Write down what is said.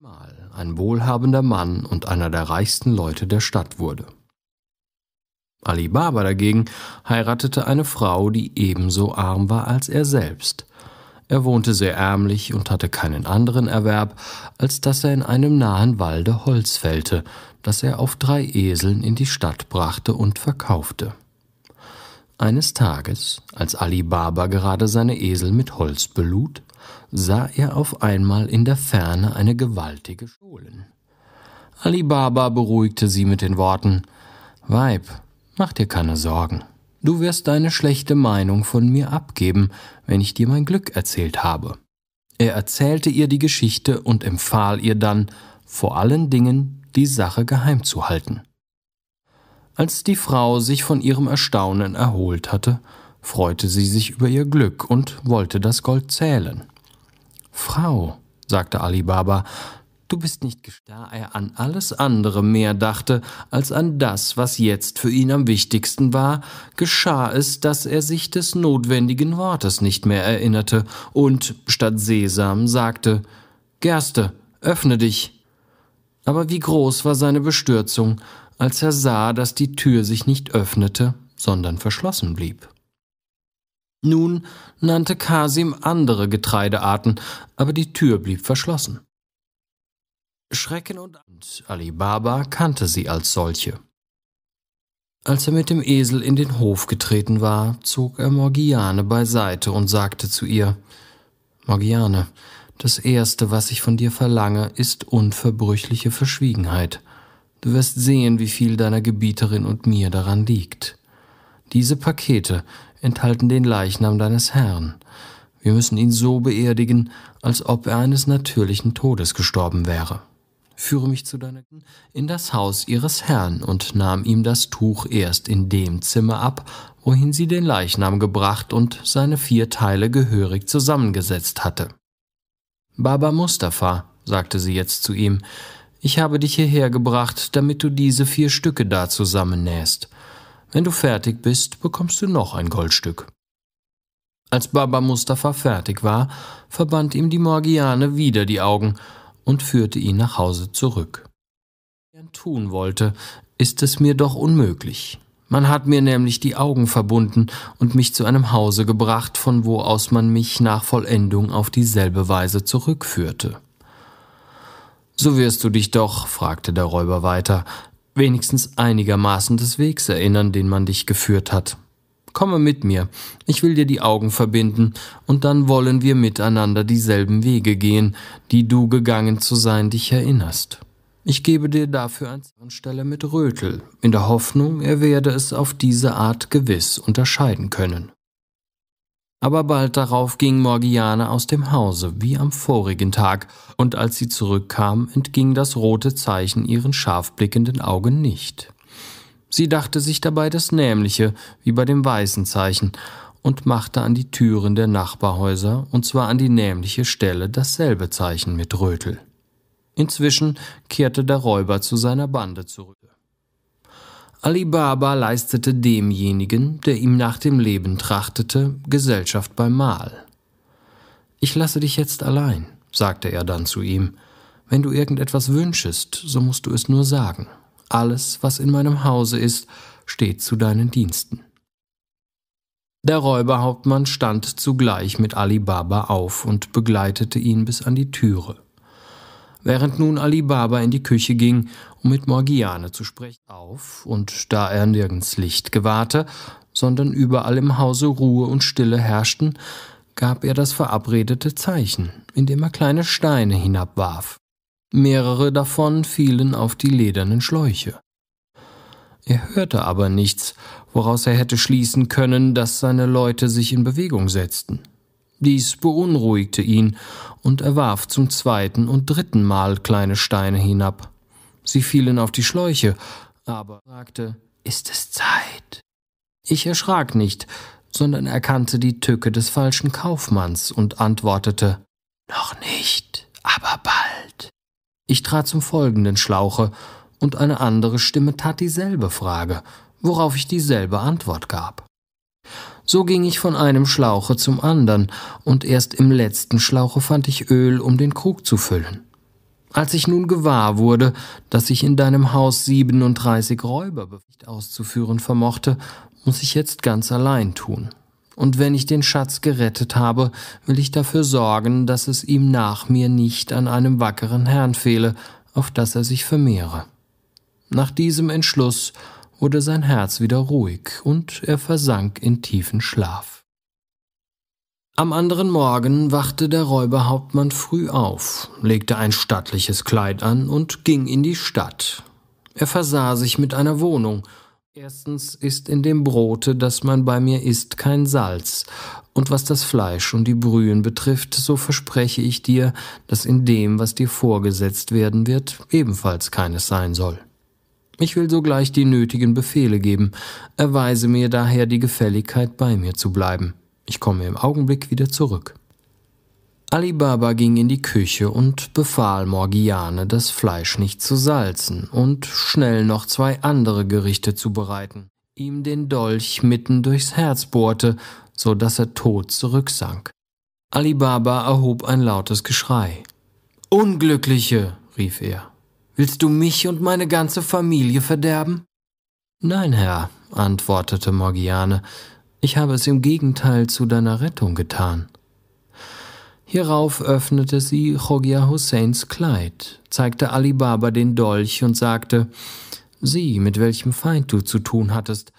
Mal ein wohlhabender Mann und einer der reichsten Leute der Stadt wurde. Ali Baba dagegen heiratete eine Frau, die ebenso arm war als er selbst. Er wohnte sehr ärmlich und hatte keinen anderen Erwerb, als dass er in einem nahen Walde Holz fällte, das er auf drei Eseln in die Stadt brachte und verkaufte. Eines Tages, als Ali Baba gerade seine Esel mit Holz belud, sah er auf einmal in der Ferne eine gewaltige Scholen. Ali Baba beruhigte sie mit den Worten Weib, mach dir keine Sorgen. Du wirst deine schlechte Meinung von mir abgeben, wenn ich dir mein Glück erzählt habe. Er erzählte ihr die Geschichte und empfahl ihr dann, vor allen Dingen die Sache geheim zu halten. Als die Frau sich von ihrem Erstaunen erholt hatte, freute sie sich über ihr Glück und wollte das Gold zählen. Frau, sagte Ali Baba, du bist nicht da er an alles andere mehr dachte als an das, was jetzt für ihn am wichtigsten war, geschah es, dass er sich des notwendigen Wortes nicht mehr erinnerte und statt Sesam sagte Gerste, öffne dich. Aber wie groß war seine Bestürzung, als er sah, dass die Tür sich nicht öffnete, sondern verschlossen blieb. Nun nannte Kasim andere Getreidearten, aber die Tür blieb verschlossen. Schrecken und Ali Baba kannte sie als solche. Als er mit dem Esel in den Hof getreten war, zog er Morgiane beiseite und sagte zu ihr Morgiane, das Erste, was ich von dir verlange, ist unverbrüchliche Verschwiegenheit. Du wirst sehen, wie viel deiner Gebieterin und mir daran liegt. Diese Pakete enthalten den Leichnam deines Herrn. Wir müssen ihn so beerdigen, als ob er eines natürlichen Todes gestorben wäre. Führe mich zu deiner in das Haus ihres Herrn und nahm ihm das Tuch erst in dem Zimmer ab, wohin sie den Leichnam gebracht und seine vier Teile gehörig zusammengesetzt hatte. Baba Mustafa, sagte sie jetzt zu ihm, ich habe dich hierher gebracht, damit du diese vier Stücke da zusammennähst. Wenn du fertig bist, bekommst du noch ein Goldstück. Als Baba Mustafa fertig war, verband ihm die Morgiane wieder die Augen und führte ihn nach Hause zurück. Was ich tun wollte, ist es mir doch unmöglich. Man hat mir nämlich die Augen verbunden und mich zu einem Hause gebracht, von wo aus man mich nach Vollendung auf dieselbe Weise zurückführte. So wirst du dich doch, fragte der Räuber weiter, wenigstens einigermaßen des Wegs erinnern, den man dich geführt hat. Komme mit mir, ich will dir die Augen verbinden, und dann wollen wir miteinander dieselben Wege gehen, die du gegangen zu sein dich erinnerst. Ich gebe dir dafür an Stelle mit Rötel, in der Hoffnung, er werde es auf diese Art gewiss unterscheiden können. Aber bald darauf ging Morgiane aus dem Hause, wie am vorigen Tag, und als sie zurückkam, entging das rote Zeichen ihren scharf blickenden Augen nicht. Sie dachte sich dabei das Nämliche, wie bei dem weißen Zeichen, und machte an die Türen der Nachbarhäuser, und zwar an die nämliche Stelle, dasselbe Zeichen mit Rötel. Inzwischen kehrte der Räuber zu seiner Bande zurück. Ali Baba leistete demjenigen, der ihm nach dem Leben trachtete, Gesellschaft beim Mahl. Ich lasse dich jetzt allein, sagte er dann zu ihm, wenn du irgendetwas wünschest, so musst du es nur sagen. Alles, was in meinem Hause ist, steht zu deinen Diensten. Der Räuberhauptmann stand zugleich mit Ali Baba auf und begleitete ihn bis an die Türe. Während nun Ali Baba in die Küche ging um mit Morgiane zu sprechen, auf, und da er nirgends Licht gewahrte, sondern überall im Hause Ruhe und Stille herrschten, gab er das verabredete Zeichen, indem er kleine Steine hinabwarf. Mehrere davon fielen auf die ledernen Schläuche. Er hörte aber nichts, woraus er hätte schließen können, dass seine Leute sich in Bewegung setzten. Dies beunruhigte ihn, und er warf zum zweiten und dritten Mal kleine Steine hinab. Sie fielen auf die Schläuche, aber fragte, ist es Zeit? Ich erschrak nicht, sondern erkannte die Tücke des falschen Kaufmanns und antwortete, noch nicht, aber bald. Ich trat zum folgenden Schlauche, und eine andere Stimme tat dieselbe Frage, worauf ich dieselbe Antwort gab. So ging ich von einem Schlauche zum anderen, und erst im letzten Schlauche fand ich Öl, um den Krug zu füllen. Als ich nun gewahr wurde, dass ich in deinem Haus 37 Räuber auszuführen vermochte, muss ich jetzt ganz allein tun. Und wenn ich den Schatz gerettet habe, will ich dafür sorgen, dass es ihm nach mir nicht an einem wackeren Herrn fehle, auf das er sich vermehre. Nach diesem Entschluss wurde sein Herz wieder ruhig und er versank in tiefen Schlaf. Am anderen Morgen wachte der Räuberhauptmann früh auf, legte ein stattliches Kleid an und ging in die Stadt. Er versah sich mit einer Wohnung. Erstens ist in dem Brote, das man bei mir isst, kein Salz, und was das Fleisch und die Brühen betrifft, so verspreche ich dir, dass in dem, was dir vorgesetzt werden wird, ebenfalls keines sein soll. Ich will sogleich die nötigen Befehle geben, erweise mir daher die Gefälligkeit, bei mir zu bleiben. Ich komme im Augenblick wieder zurück. Ali Baba ging in die Küche und befahl Morgiane, das Fleisch nicht zu salzen und schnell noch zwei andere Gerichte zu bereiten. Ihm den Dolch mitten durchs Herz bohrte, so daß er tot zurücksank. Ali Baba erhob ein lautes Geschrei. Unglückliche, rief er, willst du mich und meine ganze Familie verderben? Nein, Herr, antwortete Morgiane, ich habe es im Gegenteil zu deiner Rettung getan. Hierauf öffnete sie Chogia Husseins Kleid, zeigte Ali Baba den Dolch und sagte, Sieh, mit welchem Feind du zu tun hattest,